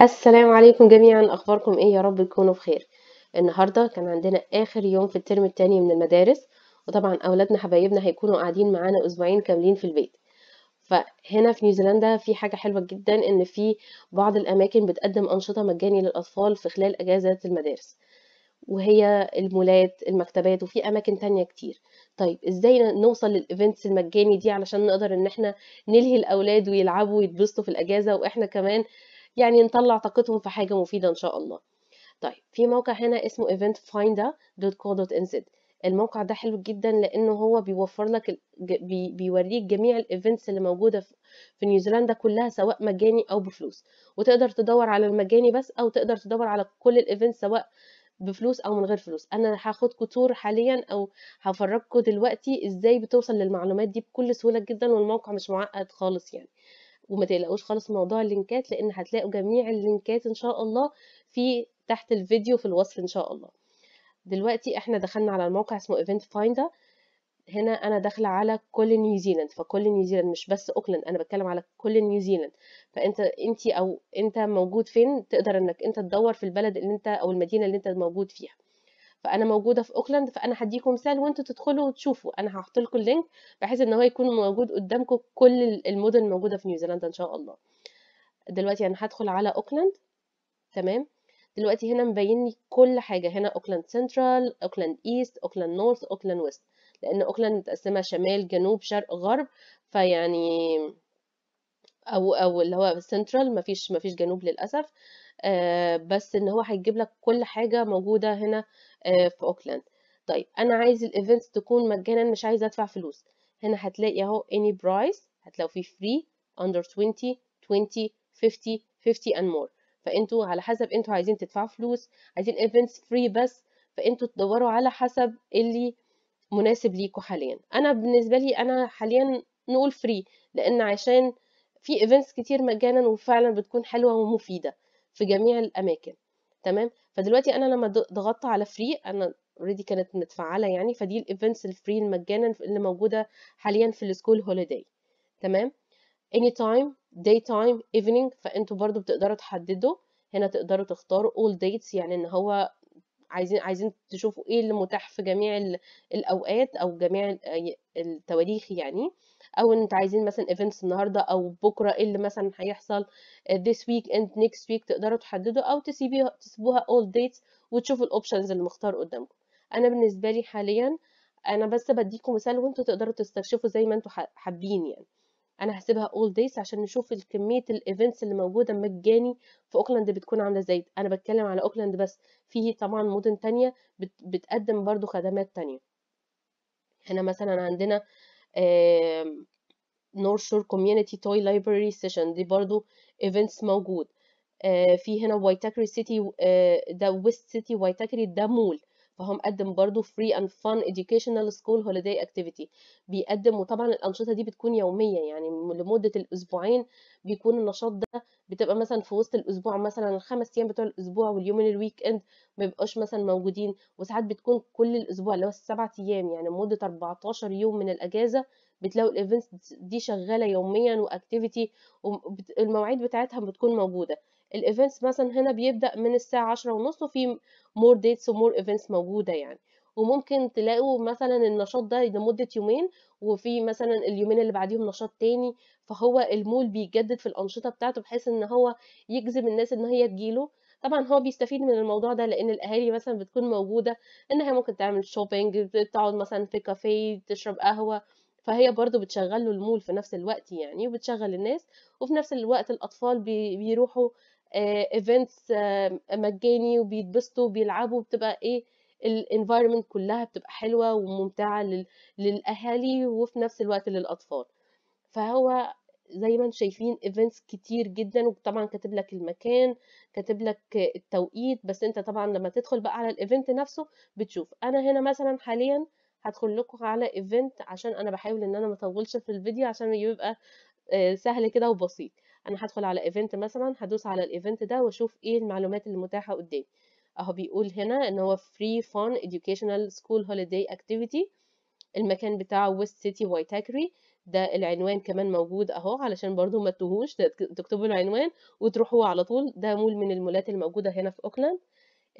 السلام عليكم جميعا اخباركم ايه يا رب تكونوا بخير النهارده كان عندنا اخر يوم في الترم الثاني من المدارس وطبعا اولادنا حبايبنا هيكونوا قاعدين معانا اسبوعين كاملين في البيت فهنا في نيوزيلندا في حاجه حلوه جدا ان في بعض الاماكن بتقدم انشطه مجاني للاطفال في خلال اجازه المدارس وهي المولات المكتبات وفي اماكن تانية كتير طيب ازاي نوصل للايفنتس المجاني دي علشان نقدر ان احنا نلهي الاولاد ويلعبوا ويتبسطوا في الاجازه واحنا كمان يعني نطلع طاقتهم في حاجة مفيدة إن شاء الله طيب في موقع هنا اسمه eventfinder.co.nz الموقع ده حلو جدا لأنه هو بيوفر لك بي بيوريك جميع الايفنتس اللي موجودة في نيوزيلندا كلها سواء مجاني أو بفلوس وتقدر تدور على المجاني بس أو تقدر تدور على كل الايفنتس سواء بفلوس او من غير فلوس انا هاخدكم تور حاليا او هفرجكم دلوقتي ازاي بتوصل للمعلومات دي بكل سهوله جدا والموقع مش معقد خالص يعني وما تقلقوش خالص من موضوع اللينكات لان هتلاقوا جميع اللينكات ان شاء الله في تحت الفيديو في الوصف ان شاء الله دلوقتي احنا دخلنا على الموقع اسمه ايفنت فايندر هنا انا داخله على كل نيوزيلاند فكل نيوزيلاند مش بس اوكلاند انا بتكلم على كل نيوزيلاند فانت انت او انت موجود فين تقدر انك انت تدور في البلد اللي انت او المدينه اللي انت موجود فيها فانا موجوده في اوكلاند فانا هديكم مثال وانتوا تدخلوا وتشوفوا انا هحط لكم اللينك بحيث ان هو يكون موجود قدامكم كل المدن الموجوده في نيوزيلندا ان شاء الله دلوقتي انا هدخل على اوكلاند تمام دلوقتي هنا مبين لي كل حاجه هنا اوكلاند سنترال اوكلاند ايست اوكلاند نورث اوكلاند ويست لان اوكلاند متقسمه شمال جنوب شرق غرب فيعني او او اللي هو سنترال مفيش مفيش جنوب للاسف آه بس ان هو هيجيب لك كل حاجه موجوده هنا آه، في اوكلاند طيب انا عايز الايفنتس تكون مجانا مش عايز ادفع فلوس هنا هتلاقي اهو any price هتلاقوا فيه free under 20 20 50 50 and more فانتوا على حسب انتوا عايزين تدفعوا فلوس عايزين ايفنتس فري بس فانتوا تدوروا على حسب اللي مناسب ليكوا حاليا انا بالنسبه لي انا حاليا نقول فري لان عشان في ايفنتس كتير مجانا وفعلا بتكون حلوه ومفيده في جميع الاماكن تمام فدلوقتي انا لما ضغطت على فري انا اوريدي كانت متفعله يعني فدي الايفنتس الفري المجانا اللي موجوده حاليا في السكول هوليداي تمام اني تايم داي تايم ايفنينج فانتوا برضو بتقدروا تحددوا هنا تقدروا تختاروا اول ديتس يعني ان هو عايزين عايزين تشوفوا ايه اللي متاح في جميع الاوقات او جميع التواريخ يعني او انت عايزين مثلا ايفنتس النهارده او بكره ايه اللي مثلا هيحصل آه، this week and next week تقدروا تحددوا او تسيبوها تسيبوها all dates وتشوفوا الاوبشنز اللي مختار قدامكم انا بالنسبه لي حاليا انا بس بديكم مثال وانتوا تقدروا تستكشفوا زي ما انتوا حابين يعني انا هسيبها all days عشان نشوف كميه الايفنتس اللي موجوده مجاني في اوكلاند بتكون عامله ازاي انا بتكلم على اوكلاند بس في طبعا مدن تانية بتقدم برضو خدمات تانية هنا مثلا عندنا نور شور كوميونيتي توي لايبراري سيشن دي برضو ايفنتس موجود في هنا وايتاكري سيتي ده ويست سيتي وايتاكري ده مول فهو مقدم برضو free and fun educational school holiday activity بيقدم وطبعا الأنشطة دي بتكون يومية يعني لمدة الأسبوعين بيكون النشاط ده بتبقى مثلا في وسط الأسبوع مثلا الخمس أيام بتوع الأسبوع واليومين الويك إند بيبقاش مثلا موجودين وساعات بتكون كل الأسبوع اللي هو السبع أيام يعني مدة 14 يوم من الأجازة بتلاقوا الايفنتس دي شغاله يوميا واكتيفيتي والمواعيد بتاعتها بتكون موجوده الايفنتس مثلا هنا بيبدا من الساعه عشرة ونص وفي مور ديتس ومور ايفنتس موجوده يعني وممكن تلاقوا مثلا النشاط ده لمدة يومين وفي مثلا اليومين اللي بعديهم نشاط تاني فهو المول بيجدد في الأنشطة بتاعته بحيث إن هو يجذب الناس إن هي تجيله طبعا هو بيستفيد من الموضوع ده لأن الأهالي مثلا بتكون موجودة إنها ممكن تعمل شوبينج تقعد مثلا في كافيه تشرب قهوة فهي برضو بتشغل له المول في نفس الوقت يعني وبتشغل الناس وفي نفس الوقت الأطفال بيروحوا ايفنتس آه، آه، مجاني وبيتبسطوا وبيلعبوا بتبقى ايه الانفايرمنت كلها بتبقى حلوه وممتعه للاهالي وفي نفس الوقت للاطفال فهو زي ما انتم شايفين ايفنتس كتير جدا وطبعا كاتب لك المكان كاتب لك التوقيت بس انت طبعا لما تدخل بقى على الايفنت نفسه بتشوف انا هنا مثلا حاليا هدخل لكم على ايفنت عشان انا بحاول ان انا ما اطولش في الفيديو عشان يبقى آه، سهل كده وبسيط انا هدخل على ايفنت مثلا هدوس على الايفنت ده واشوف ايه المعلومات المتاحه قدامي اهو بيقول هنا ان هو فري فون educational سكول هوليداي اكتيفيتي المكان بتاعه ويست سيتي وايتاكري ده العنوان كمان موجود اهو علشان برضو ما تتوهوش تكتبوا العنوان وتروحوا على طول ده مول من المولات الموجوده هنا في اوكلاند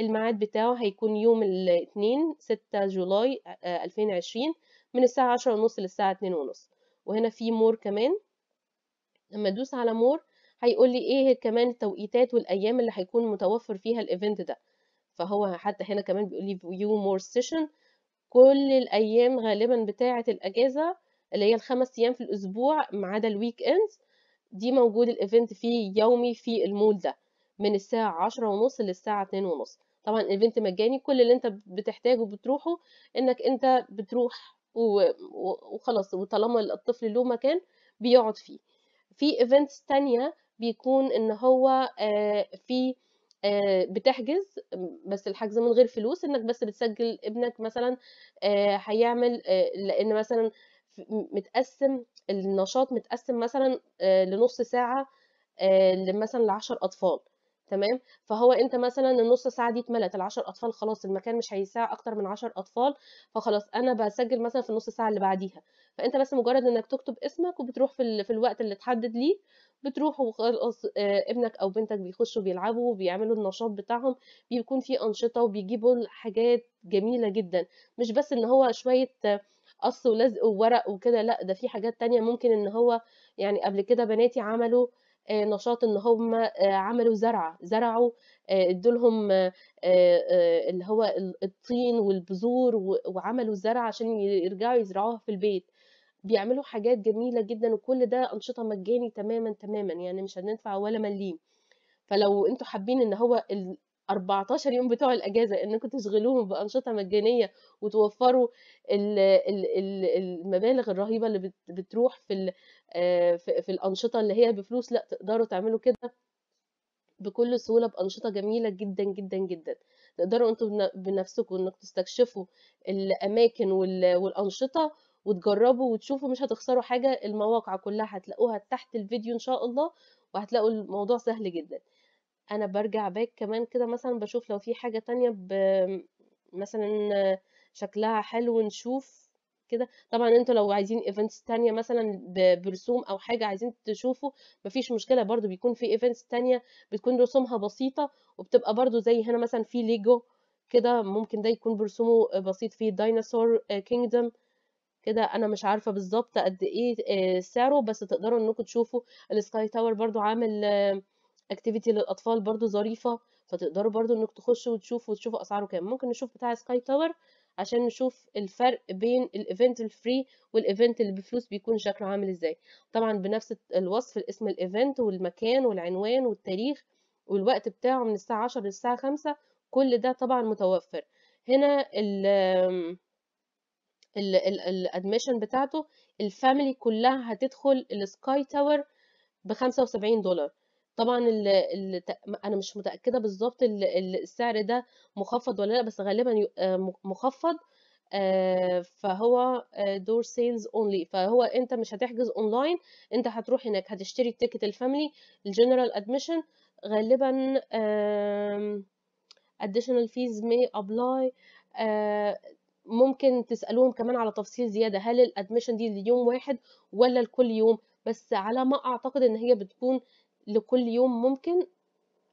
الميعاد بتاعه هيكون يوم الاثنين 6 جولاي 2020 آه، آه، من الساعه 10:30 للساعه 2:30 وهنا في مور كمان لما ادوس على مور هيقول لي ايه كمان التوقيتات والايام اللي هيكون متوفر فيها الايفنت ده فهو حتى هنا كمان بيقول لي فيو مور سيشن كل الايام غالبا بتاعه الاجازه اللي هي الخمس ايام في الاسبوع ما عدا الويك اندز دي موجود الايفنت فيه يومي في المول ده من الساعه عشرة ونص للساعه اتنين ونص طبعا الايفنت مجاني كل اللي انت بتحتاجه بتروحه انك انت بتروح وخلاص وطالما الطفل له مكان بيقعد فيه في ايفنتس تانية بيكون ان هو آه، في آه، بتحجز بس الحجز من غير فلوس انك بس بتسجل ابنك مثلا آه، هيعمل لان مثلا متقسم النشاط متقسم مثلا لنص ساعه مثلا لعشر اطفال تمام فهو انت مثلا النص ساعه دي اتملت ال 10 اطفال خلاص المكان مش هيساع اكتر من 10 اطفال فخلاص انا بسجل مثلا في النص ساعه اللي بعديها فانت بس مجرد انك تكتب اسمك وبتروح في, في الوقت اللي اتحدد ليه بتروح وخلاص آه، ابنك او بنتك بيخشوا بيلعبوا وبيعملوا النشاط بتاعهم بيكون في انشطه وبيجيبوا حاجات جميله جدا مش بس ان هو شويه آه، قص ولزق وورق وكده لا ده في حاجات تانية ممكن ان هو يعني قبل كده بناتي عملوا آه آه، نشاط ان هم آه، عملوا زرع زرعوا آه، ادولهم اللي هو الطين والبذور وعملوا زرع عشان يرجعوا يزرعوها في البيت بيعملوا حاجات جميله جدا وكل ده انشطه مجاني تماما تماما يعني مش هندفع ولا مليم فلو انتوا حابين ان هو 14 يوم بتوع الاجازه انكم تشغلوهم بانشطه مجانيه وتوفروا المبالغ الرهيبه اللي بتروح في في الانشطه اللي هي بفلوس لا تقدروا تعملوا كده بكل سهوله بانشطه جميله جدا جدا جدا تقدروا انتم بنفسكم انكم تستكشفوا الاماكن والانشطه وتجربوا وتشوفوا مش هتخسروا حاجه المواقع كلها هتلاقوها تحت الفيديو ان شاء الله وهتلاقوا الموضوع سهل جدا أنا برجع باك كمان كده مثلًا بشوف لو في حاجة تانية ب مثلًا شكلها حلو نشوف كده، طبعًا انتوا لو عايزين events تانية مثلًا برسوم أو حاجة عايزين تشوفوا مفيش مشكلة برضه بيكون في events تانية بتكون رسومها بسيطة وبتبقى برضه زي هنا مثلًا في ليجو كده ممكن ده يكون برسومه بسيط، في ديناصور كينجدم كده أنا مش عارفة بالظبط قد إيه آه، سعره بس تقدروا إنكم تشوفوا السكاي tower برضه عامل اكتيفيتي للاطفال برضو ظريفه فتقدروا برضو انك تخشوا وتشوفوا وتشوفوا اسعاره كام ممكن نشوف بتاع سكاي تاور عشان نشوف الفرق بين الايفنت الفري والايفنت اللي بفلوس بيكون شكله عامل ازاي طبعا بنفس الوصف الاسم الايفنت والمكان والعنوان والتاريخ والوقت بتاعه من الساعه 10 للساعه 5 كل ده طبعا متوفر هنا ال الادميشن بتاعته الفاميلي كلها هتدخل السكاي تاور ب 75 دولار طبعًا ال ال أنا مش متأكدة بالظبط السعر ده مخفّض ولا لأ، بس غالبًا آه، مخفّض آه، فهو دور سيلز اونلي فهو أنت مش هتحجز أونلاين، أنت هتروح هناك هتشتري التيكت الفاميلي الجنرال admission غالبًا اديشنال additional fees may apply آه، ممكن تسألوهم كمان على تفصيل زيادة، هل الadmission دي ليوم واحد ولا لكل يوم؟ بس على ما أعتقد إن هي بتكون لكل يوم ممكن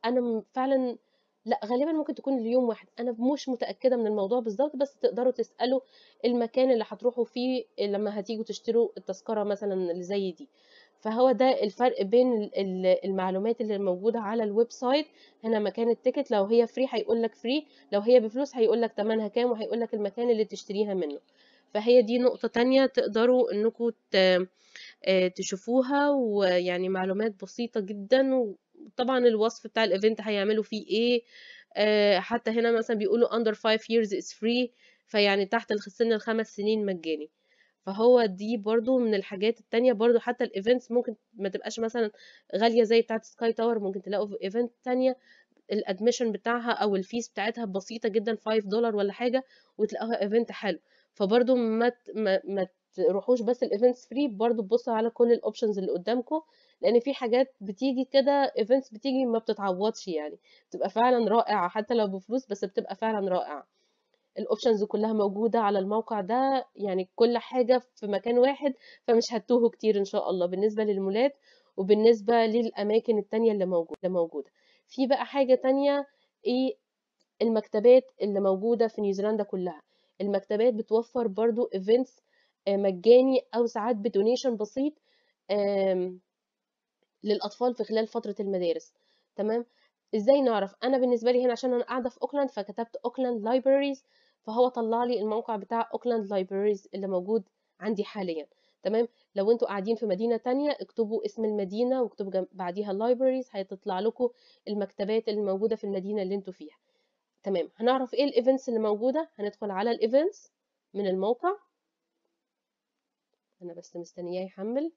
انا فعلا لا غالبا ممكن تكون ليوم واحد انا مش متاكده من الموضوع بالظبط بس تقدروا تسالوا المكان اللي هتروحوا فيه لما هتيجوا تشتروا التذكره مثلا اللي زي دي فهو ده الفرق بين المعلومات اللي موجوده على الويب سايت هنا مكان التيكت لو هي فري هيقول لك فري لو هي بفلوس هيقول لك ثمنها كام وهيقول لك المكان اللي تشتريها منه فهي دي نقطه تانية تقدروا انكم آه، تشوفوها ويعني معلومات بسيطة جدا وطبعا الوصف بتاع الايفنت هيعملوا فيه ايه آه، حتى هنا مثلا بيقولوا under 5 years is free فيعني تحت سن الخمس سنين مجاني فهو دي برضو من الحاجات التانية برضو حتى الايفنتس ممكن ما تبقاش مثلا غالية زي بتاعة سكاي تاور ممكن تلاقوا في ايفنت تانية الادميشن بتاعها او الفيس بتاعتها بسيطة جدا 5 دولار ولا حاجة وتلاقوها ايفنت حلو فبرضو ما ما تروحوش بس الايفنتس فري برضو تبصوا على كل الاوبشنز اللي قدامكم لان في حاجات بتيجي كده ايفنتس بتيجي ما بتتعوضش يعني بتبقى فعلا رائعه حتى لو بفلوس بس بتبقى فعلا رائعه الاوبشنز كلها موجوده على الموقع ده يعني كل حاجه في مكان واحد فمش هتوهوا كتير ان شاء الله بالنسبه للمولات وبالنسبه للاماكن التانية اللي موجوده في بقى حاجه تانية ايه المكتبات اللي موجوده في نيوزيلندا كلها المكتبات بتوفر برضو ايفنتس آه، مجاني او ساعات بدونيشن بسيط للاطفال في خلال فتره المدارس تمام ازاي نعرف انا بالنسبه لي هنا عشان انا قاعده في اوكلاند فكتبت اوكلاند لايبريز فهو طلع لي الموقع بتاع اوكلاند لايبريز اللي موجود عندي حاليا تمام لو انتوا قاعدين في مدينه تانية اكتبوا اسم المدينه واكتبوا بعديها لايبريز هتطلع لكم المكتبات اللي موجوده في المدينه اللي انتوا فيها تمام هنعرف ايه الايفنتس اللي موجوده هندخل على الايفنتس من الموقع انا بس مستنياه يحمل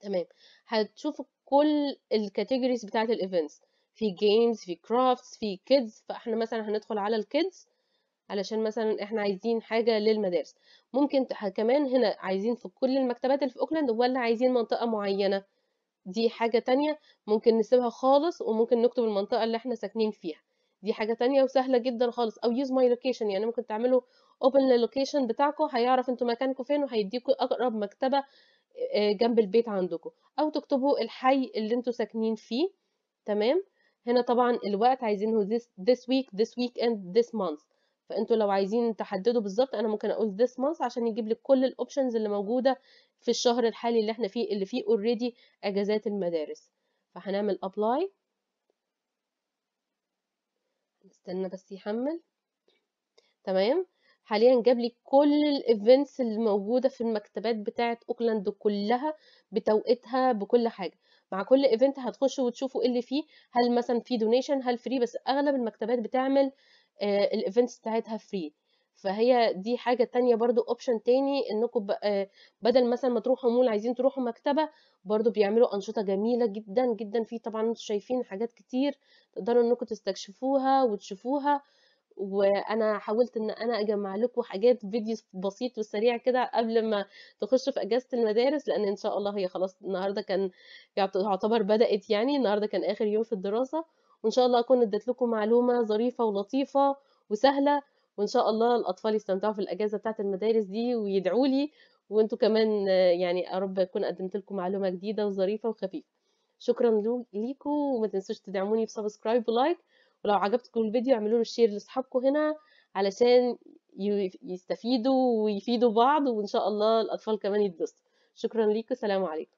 تمام هتشوفوا كل الكاتيجوريز بتاعه الايفنتس في جيمز في كرافتس في كيدز فاحنا مثلا هندخل على الكيدز علشان مثلا احنا عايزين حاجه للمدارس ممكن كمان هنا عايزين في كل المكتبات اللي في اوكلاند ولا عايزين منطقه معينه دي حاجه تانية ممكن نسيبها خالص وممكن نكتب المنطقه اللي احنا ساكنين فيها دي حاجه تانية وسهله جدا خالص او يوز ماي لوكيشن يعني ممكن تعملوا اوبن للوكيشن بتاعكم هيعرف انتوا مكانكم فين وهيديكم اقرب مكتبه آه، جنب البيت عندكم او تكتبوا الحي اللي انتوا ساكنين فيه تمام هنا طبعا الوقت عايزينه this, this week this weekend this month فانتوا لو عايزين تحددوا بالظبط انا ممكن اقول this month عشان يجيب لك كل الاوبشنز اللي موجوده في الشهر الحالي اللي احنا فيه اللي فيه already اجازات المدارس فهنعمل apply نستنى بس يحمل تمام حاليا جاب لي كل الايفنتس الموجوده في المكتبات بتاعه اوكلاند كلها بتوقيتها بكل حاجه مع كل ايفنت هتخشوا وتشوفوا ايه اللي فيه هل مثلا في دونيشن هل فري بس اغلب المكتبات بتعمل آه، الايفنتس بتاعتها فري فهي دي حاجه تانية برضو اوبشن تاني انكم آه، بدل مثلا ما تروحوا مول عايزين تروحوا مكتبه برضو بيعملوا انشطه جميله جدا جدا في طبعا انتوا شايفين حاجات كتير تقدروا انكم تستكشفوها وتشوفوها وانا حاولت ان انا اجمع لكم حاجات فيديو بسيط وسريع كده قبل ما تخشوا في اجازه المدارس لان ان شاء الله هي خلاص النهارده كان يعتبر بدات يعني النهارده كان اخر يوم في الدراسه وان شاء الله اكون اديت لكم معلومه ظريفه ولطيفه وسهله وان شاء الله الاطفال يستمتعوا في الاجازه بتاعه المدارس دي ويدعوا لي وانتوا كمان يعني يا رب اكون قدمت لكم معلومه جديده وظريفه وخفيفه شكرا ليكم وما تنسوش تدعموني بسبسكرايب ولايك ولو عجبتكم الفيديو اعملوا له شير لاصحابكم هنا علشان يستفيدوا ويفيدوا بعض وان شاء الله الاطفال كمان يتبسطوا شكرا ليكم سلام عليكم